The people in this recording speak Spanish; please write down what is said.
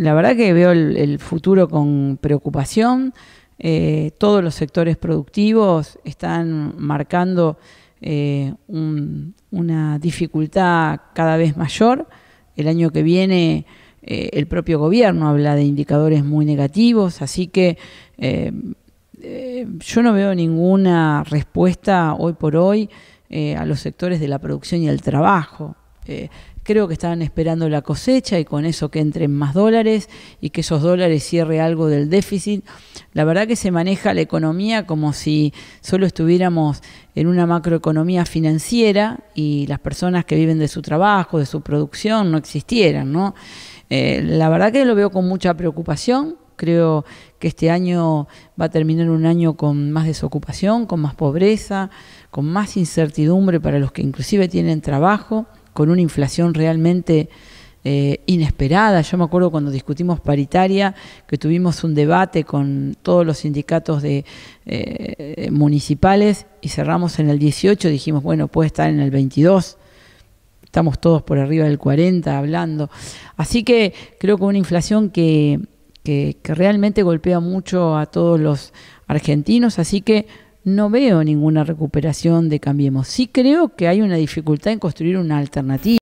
la verdad que veo el, futuro con preocupación. Eh, todos los sectores productivos están marcando eh, una dificultad cada vez mayor. El año que viene eh, el propio gobierno habla de indicadores muy negativos, así que yo no veo ninguna respuesta hoy por hoy a los sectores de la producción y el trabajo. Eh, creo que estaban esperando la cosecha y con eso que entren más dólares y que esos dólares cierren algo del déficit. La verdad que se maneja la economía como si solo estuviéramos en una macroeconomía financiera y las personas que viven de su trabajo, de su producción, no existieran. Eh, la verdad que lo veo con mucha preocupación. Creo que este año va a terminar un año con más desocupación, con más pobreza, con más incertidumbre para los que inclusive tienen trabajo con una inflación realmente eh, inesperada. Yo me acuerdo cuando discutimos paritaria, que tuvimos un debate con todos los sindicatos de, eh, municipales y cerramos en el 18, dijimos, bueno, puede estar en el 22. Estamos todos por arriba del 40 hablando. Así que creo que una inflación que, que realmente golpea mucho a todos los argentinos. Así que no veo ninguna recuperación de Cambiemos. Sí creo que hay una dificultad en construir una alternativa.